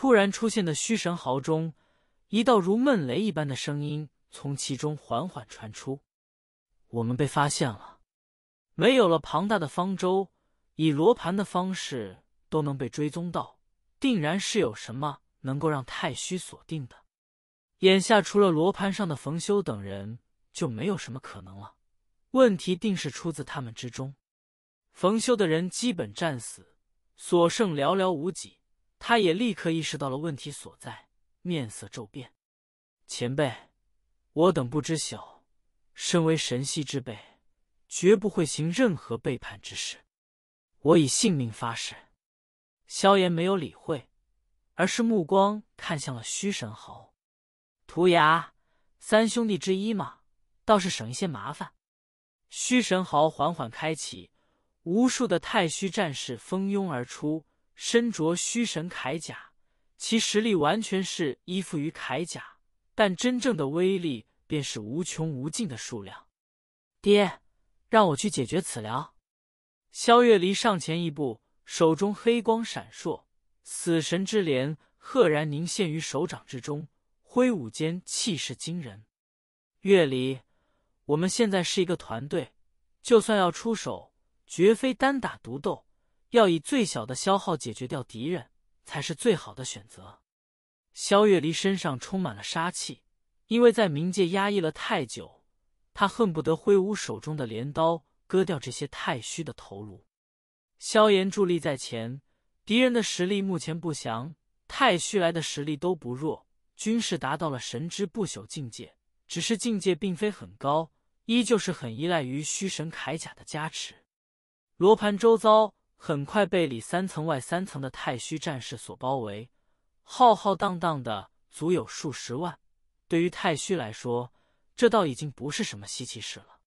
突然出现的虚神嚎中，一道如闷雷一般的声音从其中缓缓传出：“我们被发现了。”没有了庞大的方舟，以罗盘的方式都能被追踪到，定然是有什么能够让太虚锁定的。眼下除了罗盘上的冯修等人，就没有什么可能了。问题定是出自他们之中。冯修的人基本战死，所剩寥寥无几。他也立刻意识到了问题所在，面色骤变。前辈，我等不知晓，身为神系之辈，绝不会行任何背叛之事。我以性命发誓。萧炎没有理会，而是目光看向了虚神豪、涂鸦三兄弟之一嘛，倒是省一些麻烦。虚神豪缓缓开启，无数的太虚战士蜂拥而出。身着虚神铠甲，其实力完全是依附于铠甲，但真正的威力便是无穷无尽的数量。爹，让我去解决此疗。萧月离上前一步，手中黑光闪烁，死神之镰赫然凝现于手掌之中，挥舞间气势惊人。月离，我们现在是一个团队，就算要出手，绝非单打独斗。要以最小的消耗解决掉敌人，才是最好的选择。萧月离身上充满了杀气，因为在冥界压抑了太久，他恨不得挥舞手中的镰刀割掉这些太虚的头颅。萧炎伫立在前，敌人的实力目前不详，太虚来的实力都不弱，均是达到了神之不朽境界，只是境界并非很高，依旧是很依赖于虚神铠甲的加持。罗盘周遭。很快被里三层外三层的太虚战士所包围，浩浩荡荡的足有数十万。对于太虚来说，这倒已经不是什么稀奇事了。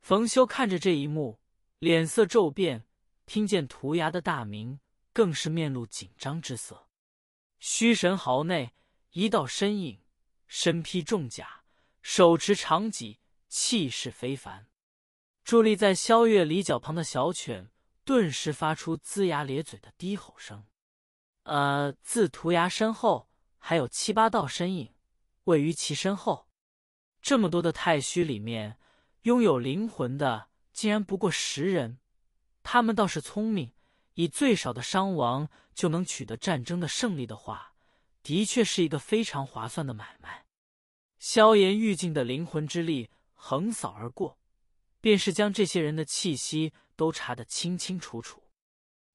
冯修看着这一幕，脸色骤变，听见涂鸦的大名，更是面露紧张之色。虚神壕内，一道身影身披重甲，手持长戟，气势非凡，伫立在萧月里脚旁的小犬。顿时发出龇牙咧嘴的低吼声。呃，自涂鸦身后还有七八道身影，位于其身后。这么多的太虚里面，拥有灵魂的竟然不过十人。他们倒是聪明，以最少的伤亡就能取得战争的胜利的话，的确是一个非常划算的买卖。萧炎欲尽的灵魂之力横扫而过。便是将这些人的气息都查得清清楚楚，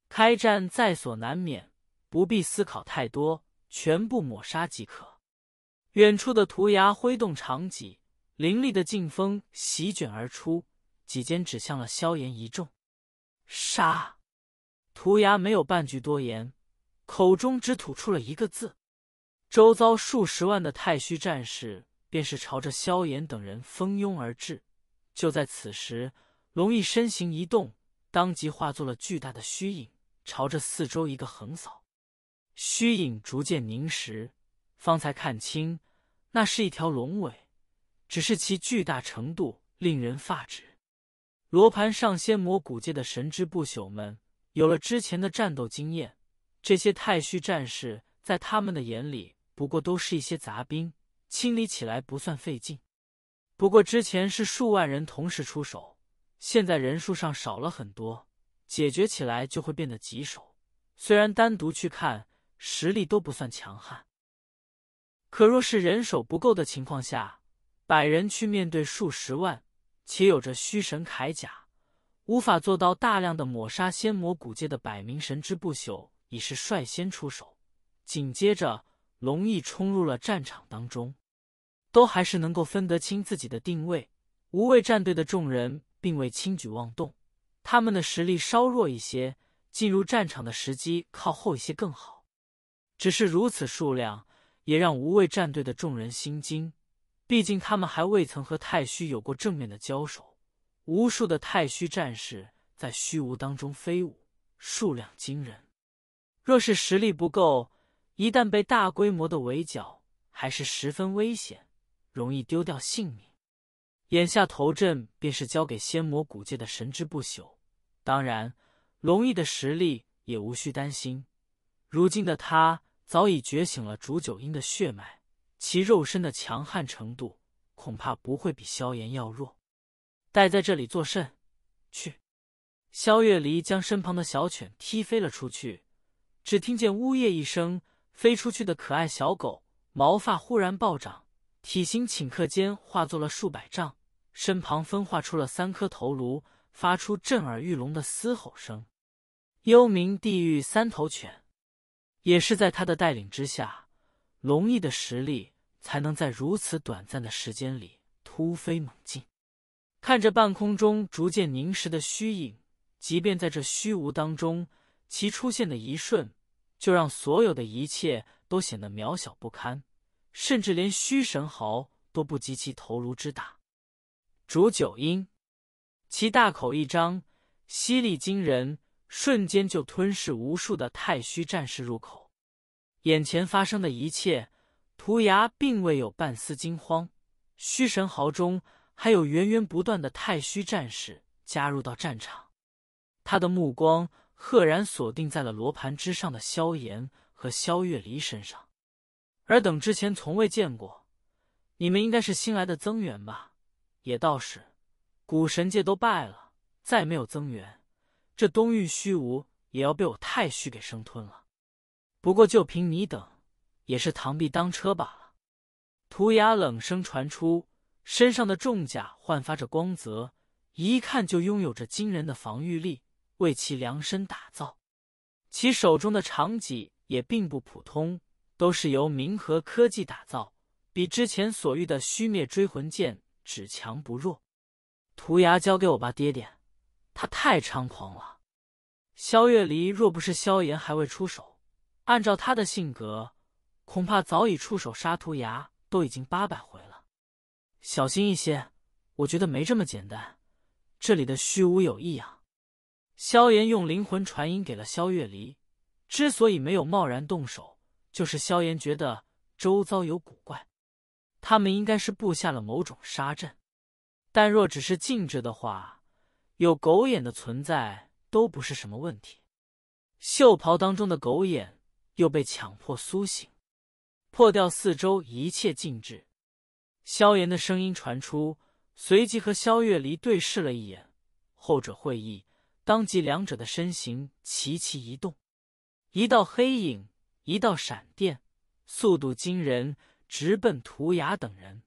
开战在所难免，不必思考太多，全部抹杀即可。远处的涂鸦挥动长戟，凌厉的劲风席卷而出，戟尖指向了萧炎一众。杀！涂鸦没有半句多言，口中只吐出了一个字。周遭数十万的太虚战士便是朝着萧炎等人蜂拥而至。就在此时，龙翼身形一动，当即化作了巨大的虚影，朝着四周一个横扫。虚影逐渐凝实，方才看清，那是一条龙尾，只是其巨大程度令人发指。罗盘上仙魔古界的神之不朽们有了之前的战斗经验，这些太虚战士在他们的眼里不过都是一些杂兵，清理起来不算费劲。不过之前是数万人同时出手，现在人数上少了很多，解决起来就会变得棘手。虽然单独去看实力都不算强悍，可若是人手不够的情况下，百人去面对数十万且有着虚神铠甲，无法做到大量的抹杀仙魔古界的百名神之不朽，已是率先出手，紧接着龙翼冲入了战场当中。都还是能够分得清自己的定位。无畏战队的众人并未轻举妄动，他们的实力稍弱一些，进入战场的时机靠后一些更好。只是如此数量，也让无畏战队的众人心惊。毕竟他们还未曾和太虚有过正面的交手，无数的太虚战士在虚无当中飞舞，数量惊人。若是实力不够，一旦被大规模的围剿，还是十分危险。容易丢掉性命。眼下头阵便是交给仙魔古界的神之不朽，当然，龙翼的实力也无需担心。如今的他早已觉醒了烛九阴的血脉，其肉身的强悍程度恐怕不会比萧炎要弱。待在这里作甚？去！萧月离将身旁的小犬踢飞了出去，只听见呜咽一声，飞出去的可爱小狗毛发忽然暴涨。体型顷刻间化作了数百丈，身旁分化出了三颗头颅，发出震耳欲聋的嘶吼声。幽冥地狱三头犬，也是在他的带领之下，龙翼的实力才能在如此短暂的时间里突飞猛进。看着半空中逐渐凝实的虚影，即便在这虚无当中，其出现的一瞬就让所有的一切都显得渺小不堪。甚至连虚神豪都不及其头颅之大，主九阴，其大口一张，犀利惊人，瞬间就吞噬无数的太虚战士入口。眼前发生的一切，涂鸦并未有半丝惊慌。虚神豪中还有源源不断的太虚战士加入到战场，他的目光赫然锁定在了罗盘之上的萧炎和萧月离身上。尔等之前从未见过，你们应该是新来的增援吧？也倒是，古神界都败了，再没有增援，这东域虚无也要被我太虚给生吞了。不过就凭你等，也是螳臂当车罢了。涂鸦冷声传出，身上的重甲焕发着光泽，一看就拥有着惊人的防御力，为其量身打造。其手中的长戟也并不普通。都是由明和科技打造，比之前所遇的虚灭追魂剑只强不弱。涂鸦交给我吧，爹爹，他太猖狂了。萧月离若不是萧炎还未出手，按照他的性格，恐怕早已出手杀涂鸦，都已经八百回了。小心一些，我觉得没这么简单，这里的虚无有异样。萧炎用灵魂传音给了萧月离，之所以没有贸然动手。就是萧炎觉得周遭有古怪，他们应该是布下了某种杀阵，但若只是禁制的话，有狗眼的存在都不是什么问题。袖袍当中的狗眼又被强迫苏醒，破掉四周一切禁制。萧炎的声音传出，随即和萧月离对视了一眼，后者会意，当即两者的身形齐齐移动，一道黑影。一道闪电，速度惊人，直奔涂鸦等人。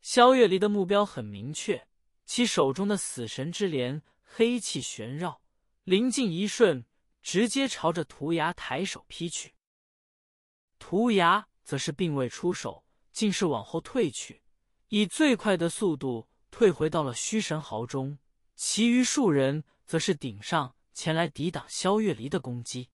萧月离的目标很明确，其手中的死神之镰黑气旋绕，临近一瞬，直接朝着涂鸦抬手劈去。涂鸦则是并未出手，竟是往后退去，以最快的速度退回到了虚神壕中。其余数人则是顶上前来抵挡萧月离的攻击。